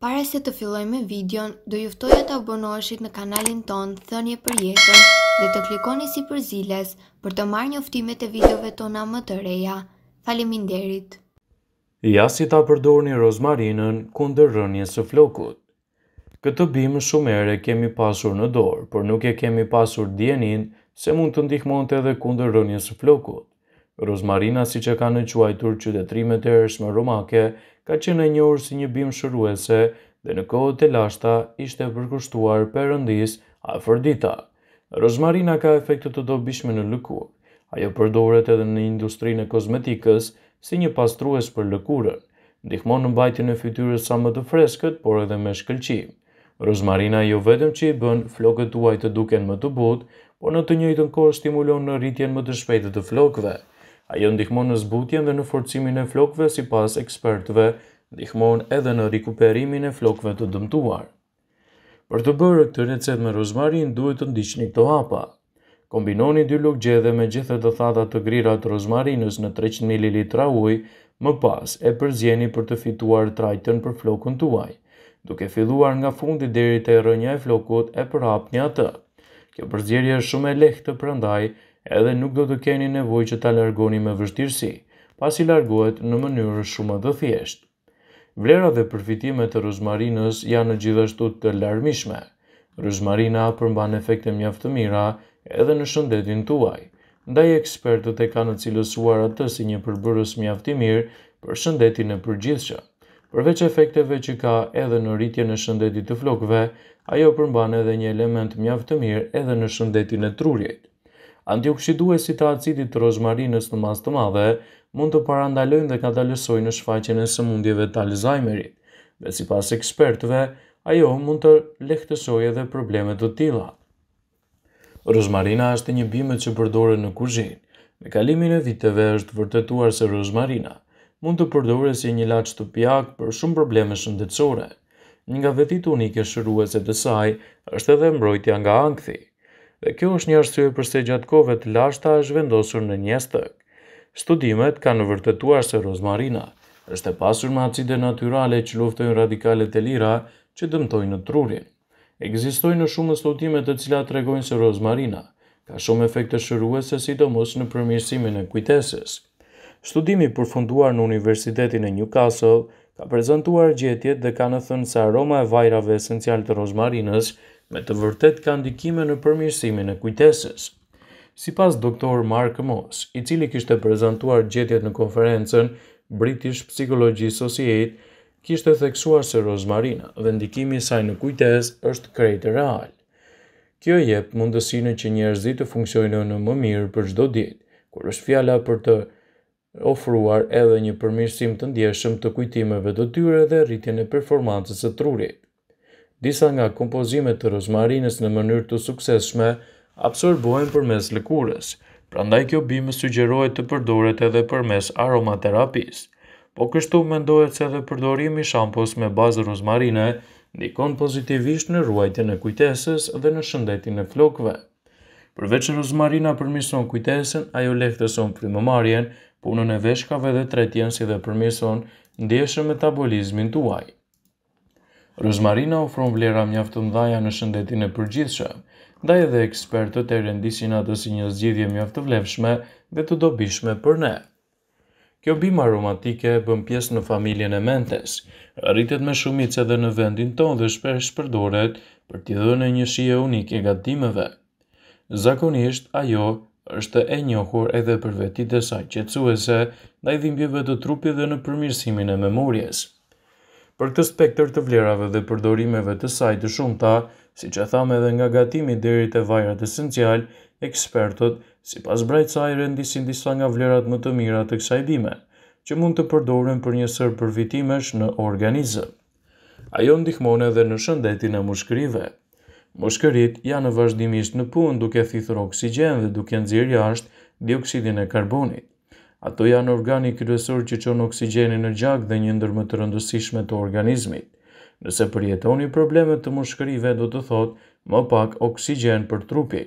Pare se të filloj me videon, do juftoj e të abonoshit në kanalin ton, thënje për jetën dhe të klikoni si për ziles për të marrë një uftimet e videove tona më të reja. Falimin derit! Ja si ta përdor një rozmarinën kundër rënje së flokut. Këtë bimë shumë kemi pasur në dorë, për nuk e kemi pasur djenin se mund të ndihmon të edhe kundër rënjës flokut. Rozmarina si që ka në quajtur qytetrimet e rëshme romake, ka qenë e njohur si një bim shëruese dhe në kohë të lashta ishte përkushtuar përëndis fërdita. Rozmarina ka efekte të dobishme në lëkurë. Ajo përdoret edhe në industrinë e kozmetikës si një pastrues për lëkurën. Ndihmon në mbajtjen e fytyrës sa më të freskët, por edhe me shkëlqim. Rozmarina jo vetëm që i bën flokët tuaj të duken më të butë, por në të njëjtën kohë stimulon në rritjen më të shpejtë të flokëve. Ajo ndihmon në zbutjen dhe në forcimin e flokve si pas ekspertve, ndihmon edhe në rikuperimin e flokve të dëmtuar. Për të bërë këtë recet me rozmarin, duhet të ndishtë këto hapa. Kombinoni dy luk gjedhe me gjithet të thata të grira të rozmarinës në 300 ml uj, më pas e përzjeni për të fituar trajten për flokën tuaj, duke filluar nga fundi deri e rënja e flokut e për hap një atë. Kjo përzjeri është shumë e lehtë të edhe nuk do të keni nevoj që ta largoni me vështirësi, pas i largohet në mënyrë shumë dhe thjeshtë. Vlera dhe përfitimet të rozmarinës janë gjithashtu të larmishme. Rozmarina përmban efekte mjaftë mira edhe në shëndetin tuaj. Ndaj ekspertët e kanë cilësuar atë si një përbërës mjaftë mirë për shëndetin e përgjithshë. Përveç efekteve që ka edhe në rritje në shëndetit të flokve, ajo përmban edhe një element mjaftë mirë edhe në shëndetin e trurjet. Antioksiduesit e acidit të rozmarinës në masë të madhe mund të parandalojnë dhe katalizojnë në shfaqjen e sëmundjeve të Alzheimerit. Dhe sipas ekspertëve, ajo mund të lehtësojë edhe probleme të tilla. Rozmarina është një bimë që përdoret në kuzhinë. Me kalimin e viteve është vërtetuar se rozmarina mund të përdoret si një ilaç të pijak për shumë probleme shëndetësore. Një nga vetit unike shëruese të saj është edhe mbrojtja nga ankthi dhe kjo është një arsye përse gjatë kove të lashta është vendosur në njestëk. Studimet kanë vërtetuar se rozmarina është e pasur me acide naturale që luftojnë radikalet e lira që dëmtojnë në trurin. Egzistojnë në shumë studimet të cilat tregojnë se rozmarina ka shumë efekte shëruese sidomos në përmirësimin e kujtesës. Studimi përfunduar në Universitetin e Newcastle ka prezentuar gjetjet dhe ka në thënë se aroma e vajrave esencial të rozmarinës me të vërtet ka ndikime në përmirësimin e kujtesës. Si pas doktor Mark Moss, i cili kishte prezentuar gjetjet në konferencen British Psychology Society, kishte theksuar se rozmarina dhe ndikimi saj në kujtes është krejtë real. Kjo jep mundësine që njerëzit të funksionojnë në më mirë për gjdo ditë, kur është fjala për të ofruar edhe një përmirësim të ndjeshëm të kujtimeve të tyre dhe rritjen e performancës e trurit disa nga kompozimet të rozmarines në mënyrë të sukseshme absorbohen përmes lëkurës, prandaj kjo bimë sugjerohet të përdoret edhe përmes aromaterapisë. Po kështu mendohet se edhe përdorimi i shampos me bazë rozmarine ndikon pozitivisht në ruajtjen e kujtesës dhe në shëndetin e flokëve. Përveç rozmarina përmison kujtesën, ajo lehtëson frymëmarrjen, punën e veshkave dhe tretjen si dhe përmison ndjeshëm metabolizmin tuaj. Rozmarina ofron vlera mjaftë të mdhaja në shëndetin e përgjithshëm, ndaj edhe ekspertët e rendisin atë si një zgjidhje mjaftë të vlefshme dhe të dobishme për ne. Kjo bim aromatike bën pjesë në familjen e mentes, rritet me shumicë edhe në vendin tonë dhe shpesh përdoret për t'i dhënë një shije unike gatimeve. Zakonisht ajo është e njohur edhe për vetitë e saj qetësuese, ndaj dhimbjeve të trupit dhe në përmirësimin e memorjes për këtë spektër të vlerave dhe përdorimeve të saj të shumta, si që thamë edhe nga gatimi deri të vajrat esencial, ekspertët, si pas brejt saj rendisin disa nga vlerat më të mira të kësaj bime, që mund të përdoren për njësër përvitimesh në organizëm. Ajo ndihmon edhe në shëndetin e mushkërive. Mushkërit janë vazhdimisht në punë duke thithur oksigjen dhe duke nxjerr jashtë dioksidin e karbonit. Ato janë organi kryesor që qonë oksigeni në gjak dhe një ndër më të rëndësishme të organizmit. Nëse përjetoni probleme të mushkërive, do të thotë më pak oksigen për trupin,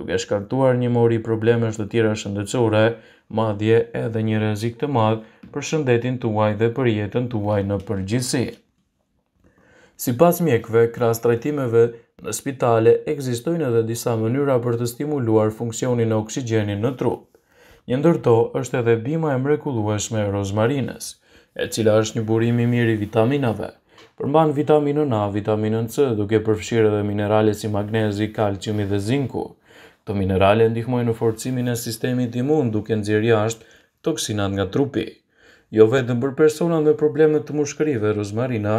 duke shkaktuar një mori probleme të tjera shëndetësore, madje edhe një rrezik të madh për shëndetin tuaj dhe për jetën tuaj në përgjithësi. Si pas mjekve, kras trajtimeve në spitale, egzistojnë edhe disa mënyra për të stimuluar funksionin e oksigenin në trupë një ndërto është edhe bima e mrekullueshme e rozmarines, e cila është një burim i mirë i vitaminave. Përmban vitaminën A, vitaminën C, duke përfshirë edhe minerale si magnezi, kalciumi dhe zinku. Këto minerale ndihmojnë në forcimin e sistemit imun duke nxjerrë jashtë toksinat nga trupi. Jo vetëm për persona me probleme të mushkërive, rozmarina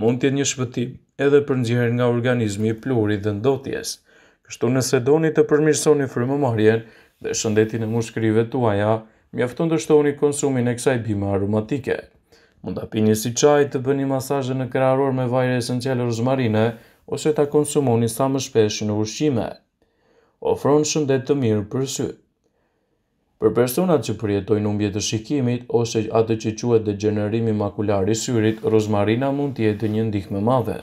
mund të jetë një shpëtim edhe për nxjerrjen nga organizmi i plurit dhe ndotjes. Kështu nëse doni të përmirësoni frymëmarrjen, dhe shëndetin e mushkrive tuaja, mjafton të shtoni konsumin e kësaj bime aromatike. Mund pini si qaj të bëni masajë në kraror me vajre esenciale rëzmarine, ose të konsumoni sa më shpesh në ushqime. Ofron shëndet të mirë për sy. Për personat që përjetojnë në të shikimit, ose atë që quet dhe gjenerimi makular i syrit, rozmarina mund të jetë një ndihme madhe.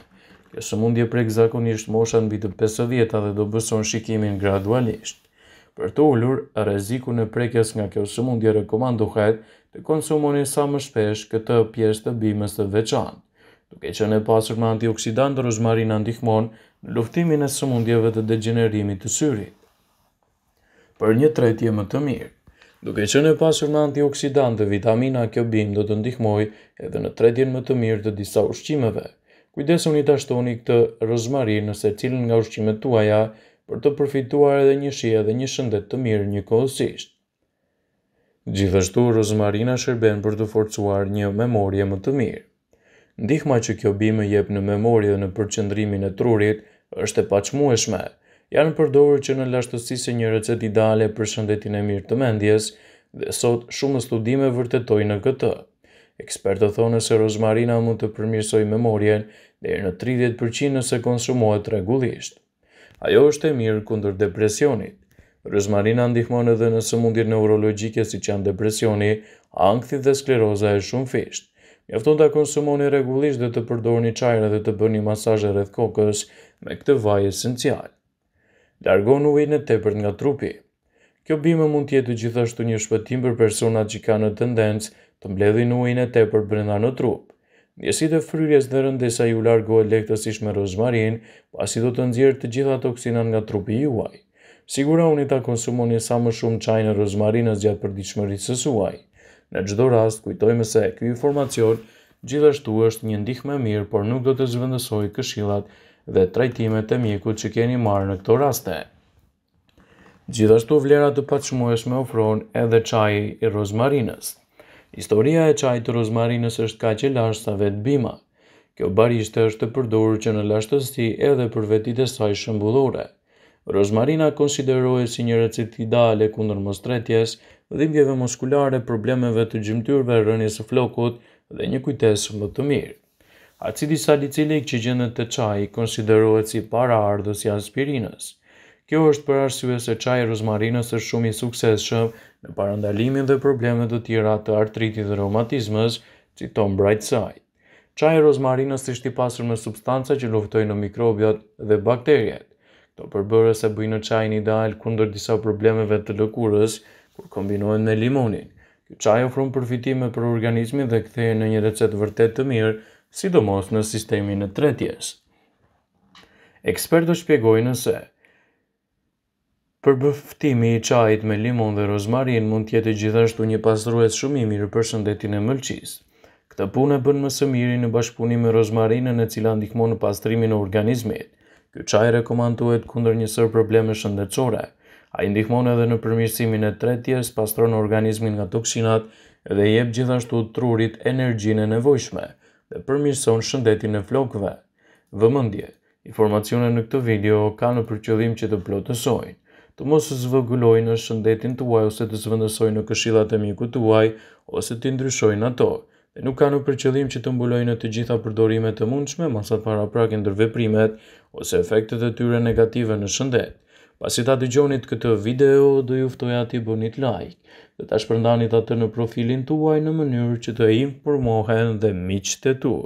Kësë mundje prek zakonisht moshan bitë 50 dhe do bëson shikimin gradualisht. Për të ullur, reziku në prekjes nga kjo sëmundje rekomandohet të konsumoni sa më shpesh këtë pjesë të bimës të veçan. Duke që në pasur me antioksidantë rozmarina ndihmon në luftimin e sëmundjeve të degenerimit të syrit. Për një tretje më të mirë. Duke që në pasur me antioksidantë dhe vitamina, kjo bim do të ndihmoj edhe në tretjen më të mirë të disa ushqimeve. Kujdesu një të ashtoni këtë rozmarinë nëse cilën nga ushqimet tuaja, për të përfituar edhe një shia edhe një shëndet të mirë një kohësisht. Gjithashtu, rozmarina shërben për të forcuar një memorje më të mirë. Ndihma që kjo bime jep në memorje dhe në përqëndrimin e trurit është e paqmueshme. Janë përdorur që në lashtësisi një recet ideale për shëndetin e mirë të mendjes dhe sot shumë studime vërtetojnë në këtë. Ekspertët thonë se rozmarina mund të përmirsoj memorjen deri në 30% nëse konsumohet rregullisht ajo është e mirë kundër depresionit. Rëzmarina ndihmon edhe në sëmundir neurologjike si që janë depresioni, angthi dhe skleroza e shumë fisht. Mjafton të konsumoni regullisht dhe të përdorni qajrë dhe të bëni masajë rreth kokës me këtë vaj esencial. Largon ujnë e tepërt nga trupi. Kjo bime mund tjetë gjithashtu një shpëtim për personat që ka në tendencë të mbledhin ujnë e tepërt brenda në trup. Mjesit e fryrjes dhe rëndesa ju largo e lektësish me rozmarin, pasi do të nëzirë të gjitha toksinat nga trupi juaj. Sigura unë ta konsumoni sa më shumë qaj në rozmarin e zgjatë për diqmërisë suaj. Në gjdo rast, kujtojme se kjo informacion gjithashtu është një ndihme mirë, por nuk do të zvëndësoj këshilat dhe trajtimet e mjeku që keni marë në këto raste. Gjithashtu vlerat të me ofron edhe qaj i rozmarinës. Historia e qaj të rozmarinës është ka që lashtë sa vetë bima. Kjo barishtë është të përdurë që në lashtësi edhe për vetit e saj shëmbullore. Rozmarina konsiderohet si një recit ideale kundër mostretjes, dhimbjeve muskulare, problemeve të gjymtyrve, rënjës e flokut dhe një kujtesë më të mirë. Acidi salicilik që gjendet të qaj konsiderohet si para ardhës i aspirinës. Kjo është për arsive se qaj rozmarinës është shumë i sukses shëmë në parandalimin dhe problemet të tjera të artritit dhe reumatizmës, citon Brightside. Qaj e rozmarinës të shti pasur me substanca që luftoj në mikrobiot dhe bakterjet. të përbërës e bëjnë qaj një dalë kundër disa problemeve të lëkurës, kur kombinohen me limonin. Kjo qaj ofron përfitime për organizmin dhe këtheje në një recet vërtet të mirë, sidomos në sistemin e tretjes. Ekspertë shpjegojnë nëse, Për bëftimi i qajit me limon dhe rozmarin mund tjetë gjithashtu një pasrues shumë i mirë për shëndetin e mëlqis. Këtë punë e bën më së miri në bashkëpunim me rozmarinën e cila ndihmon në pastrimin e organizmit. Ky çaj rekomanduhet kundër një sër probleme shëndetësore. Ai ndihmon edhe në përmirësimin e tretjes, pastron organizmin nga toksinat dhe jep gjithashtu trurit energjinë e nevojshme dhe përmirëson shëndetin e flokëve. Vëmendje, informacione në këtë video kanë për qëllim që të plotësojnë të mos të zvëgulloj në shëndetin të uaj ose të zvëndësoj në këshillat e miku të uaj ose të ndryshoj në ato. Dhe nuk ka në përqëllim që të mbulloj në të gjitha përdorimet të mundshme masat para prakin ndërveprimet ose efektet e tyre negative në shëndet. Pasi ta gjonit këtë video, do juftoj ati bënit like dhe ta shpërndanit atë në profilin të uaj në mënyrë që të informohen dhe miqë të